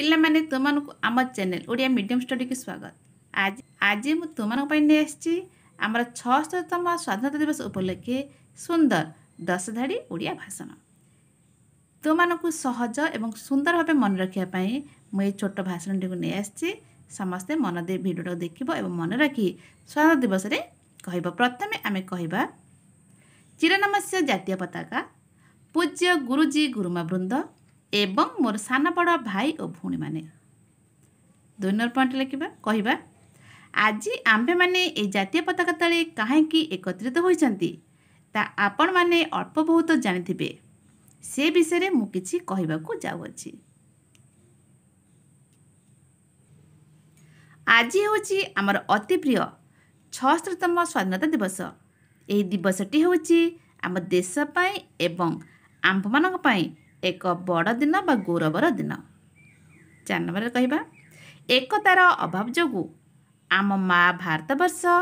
ପିଲାମାନେ ତୁମମାନଙ୍କୁ ଆମ ଚ୍ୟାନେଲ୍ ଓଡ଼ିଆ ମିଡ଼ିୟମ୍ ଷ୍ଟଡ଼ିକୁ ସ୍ୱାଗତ ଆଜି ଆଜି ମୁଁ ତୁମମାନଙ୍କ ପାଇଁ ନେଇ ଆସିଛି ଆମର ଛଅଶହତମ ସ୍ୱାଧୀନତା ଦିବସ ଉପଲକ୍ଷେ ସୁନ୍ଦର ଦଶଧାଡ଼ି ଓଡ଼ିଆ ଭାଷଣ ତୁମମାନଙ୍କୁ ସହଜ ଏବଂ ସୁନ୍ଦର ଭାବେ ମନେ ରଖିବା ପାଇଁ ମୁଁ ଏହି ଛୋଟ ଭାଷଣଟିକୁ ନେଇ ଆସିଛି ସମସ୍ତେ ମନ ଦେଇ ଭିଡ଼ିଓଟାକୁ ଦେଖିବ ଏବଂ ମନେ ରଖି ସ୍ୱାଧୀନତା ଦିବସରେ କହିବ ପ୍ରଥମେ ଆମେ କହିବା ଚିରନାମସ୍ୟ ଜାତୀୟ ପତାକା ପୂଜ୍ୟ ଗୁରୁଜୀ ଗୁରୁମାବୃନ୍ଦ ଏବଂ ମୋର ସାନ ବଡ଼ ଭାଇ ଓ ଭଉଣୀମାନେ ଦୁଇ ନମ୍ବର ପଏଣ୍ଟ ଲେଖିବା କହିବା ଆଜି ଆମ୍ଭେମାନେ ଏ ଜାତୀୟ ପତାକା ତଳେ କାହିଁକି ଏକତ୍ରିତ ହୋଇଛନ୍ତି ତା ଆପଣମାନେ ଅଳ୍ପ ବହୁତ ଜାଣିଥିବେ ସେ ବିଷୟରେ ମୁଁ କିଛି କହିବାକୁ ଯାଉଅଛି ଆଜି ହେଉଛି ଆମର ଅତି ପ୍ରିୟ ଛଅସ୍ତରୀତମ ସ୍ୱାଧୀନତା ଦିବସ ଏହି ଦିବସଟି ହେଉଛି ଆମ ଦେଶ ପାଇଁ ଏବଂ ଆମ୍ଭମାନଙ୍କ ପାଇଁ ଏକ ବଡ଼ ଦିନ ବା ଗୌରବର ଦିନ ଚାରି ନମ୍ବରରେ କହିବା ଏକତାର ଅଭାବ ଯୋଗୁଁ ଆମ ମା ଭାରତବର୍ଷ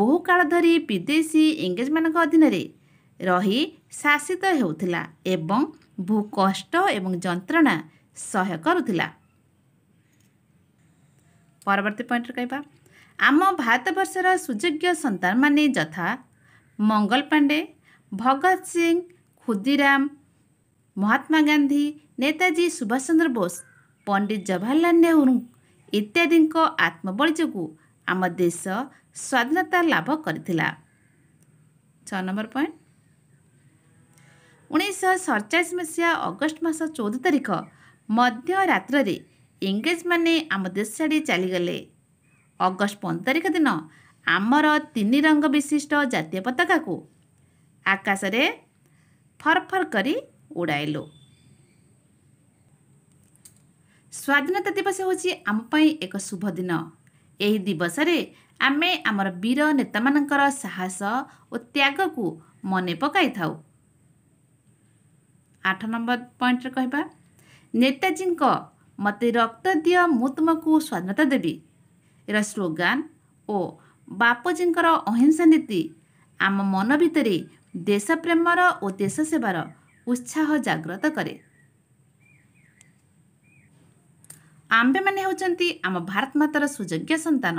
ବହୁ କାଳ ଧରି ବିଦେଶୀ ଇଂରେଜମାନଙ୍କ ଅଧୀନରେ ରହି ଶାସିତ ହେଉଥିଲା ଏବଂ ବହୁ କଷ୍ଟ ଏବଂ ଯନ୍ତ୍ରଣା ସହ୍ୟ କରୁଥିଲା ପରବର୍ତ୍ତୀ ପଏଣ୍ଟରେ କହିବା ଆମ ଭାରତବର୍ଷର ସୁଯୋଗ୍ୟ ସନ୍ତାନମାନେ ଯଥା ମଙ୍ଗଲ ପାଣ୍ଡେ ଭଗତ ସିଂ ଖୁଦିରାମ ମହାତ୍ମା ଗାନ୍ଧୀ ନେତାଜୀ ସୁଭାଷ ଚନ୍ଦ୍ର ବୋଷ ପଣ୍ଡିତ ଜବାହାରଲାଲ ନେହେରୁ ଇତ୍ୟାଦିଙ୍କ ଆତ୍ମବଳି ଯୋଗୁଁ ଆମ ଦେଶ ସ୍ୱାଧୀନତା ଲାଭ କରିଥିଲା ଛଅ ନମ୍ବର ପଏଣ୍ଟ ଉଣେଇଶହ ସତଚାଳିଶ ମସିହା ଅଗଷ୍ଟ ମାସ ଚଉଦ ତାରିଖ ମଧ୍ୟରାତ୍ରରେ ଇଂରେଜମାନେ ଆମ ଦେଶ ଛାଡ଼ି ଚାଲିଗଲେ ଅଗଷ୍ଟ ପନ୍ଦର ତାରିଖ ଦିନ ଆମର ତିନି ରଙ୍ଗ ବିଶିଷ୍ଟ ଜାତୀୟ ପତାକାକୁ ଆକାଶରେ ଫରଫର କରି ଉଡ଼ାଇଲୁ ସ୍ୱାଧୀନତା ଦିବସ ହେଉଛି ଆମ ପାଇଁ ଏକ ଶୁଭ ଦିନ ଏହି ଦିବସରେ ଆମେ ଆମର ବୀର ନେତାମାନଙ୍କର ସାହସ ଓ ତ୍ୟାଗକୁ ମନେ ପକାଇଥାଉ ଆଠ ନମ୍ବର ପଏଣ୍ଟରେ କହିବା ନେତାଜୀଙ୍କ ମୋତେ ରକ୍ତ ଦିଅ ମୁଁ ତୁମକୁ ସ୍ୱାଧୀନତା ଦେବି ଏର ସ୍ଲୋଗାନ ଓ ବାପୁଜୀଙ୍କର ଅହିଂସା ନୀତି ଆମ ମନ ଭିତରେ ଦେଶପ୍ରେମର ଓ ଦେଶ ସେବାର ଉତ୍ସାହ ଜାଗ୍ରତ କରେ ଆମ୍ଭେମାନେ ହେଉଛନ୍ତି ଆମ ଭାରତମାତାର ସୁଯୋଗ୍ୟ ସନ୍ତାନ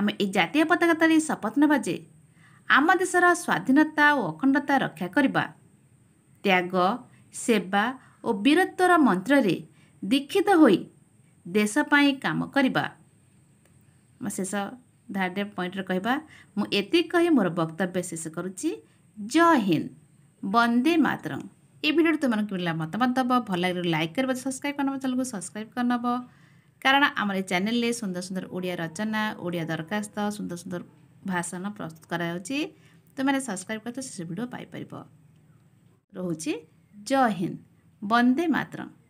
ଆମେ ଏ ଜାତୀୟ ପତାକା ତଳେ ଶପଥ ନେବା ଯେ ଆମ ଦେଶର ସ୍ୱାଧୀନତା ଓ ଅଖଣ୍ଡତା ରକ୍ଷା କରିବା ତ୍ୟାଗ ସେବା ଓ ବୀରତ୍ୱର ମନ୍ତ୍ରରେ ଦୀକ୍ଷିତ ହୋଇ ଦେଶ ପାଇଁ କାମ କରିବା ଶେଷ ଧାର୍ଯ୍ୟ ପଏଣ୍ଟରେ କହିବା ମୁଁ ଏତିକି କହି ମୋର ବକ୍ତବ୍ୟ ଶେଷ କରୁଛି ଜୟ ହିନ୍ଦ बन्दे मातरम ए भिडियो त मिला मतमत दब भल लाग लाइक गर् सब्सक्राइब गरिनब कारण आम च्यानेल सुन्दर सुन्दर ओडिया रचना ओडिया दरखास्त सुन्दर सुन्दर भाषण प्रस्तुत सब्सक्राइब गराइन्छ तब्सक्राइब गर् पार जय हिन्द वन्दे मातरम